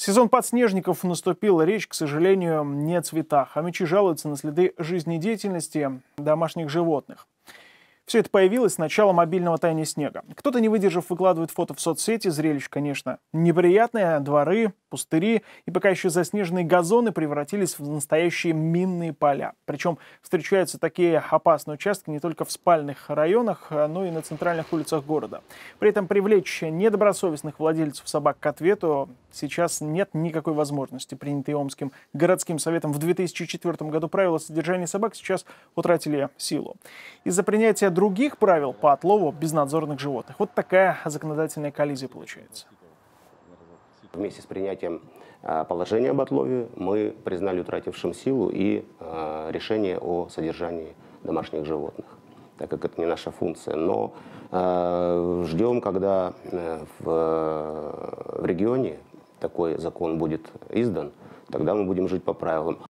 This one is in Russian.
Сезон подснежников наступил, речь, к сожалению, не о цветах. Хомячи а жалуются на следы жизнедеятельности домашних животных. Все это появилось с начала мобильного таяния снега. Кто-то, не выдержав, выкладывает фото в соцсети. Зрелище, конечно, неприятное. Дворы, пустыри и пока еще заснеженные газоны превратились в настоящие минные поля. Причем встречаются такие опасные участки не только в спальных районах, а, но и на центральных улицах города. При этом привлечь недобросовестных владельцев собак к ответу сейчас нет никакой возможности. Принятые Омским городским советом в 2004 году правила содержания собак сейчас утратили силу. Из-за принятия других правил по отлову безнадзорных животных вот такая законодательная коллизия получается. Вместе с принятием а, положения об отлове мы признали утратившим силу и а, решение о содержании домашних животных так как это не наша функция. Но а, ждем, когда э, в регионе такой закон будет издан, тогда мы будем жить по правилам.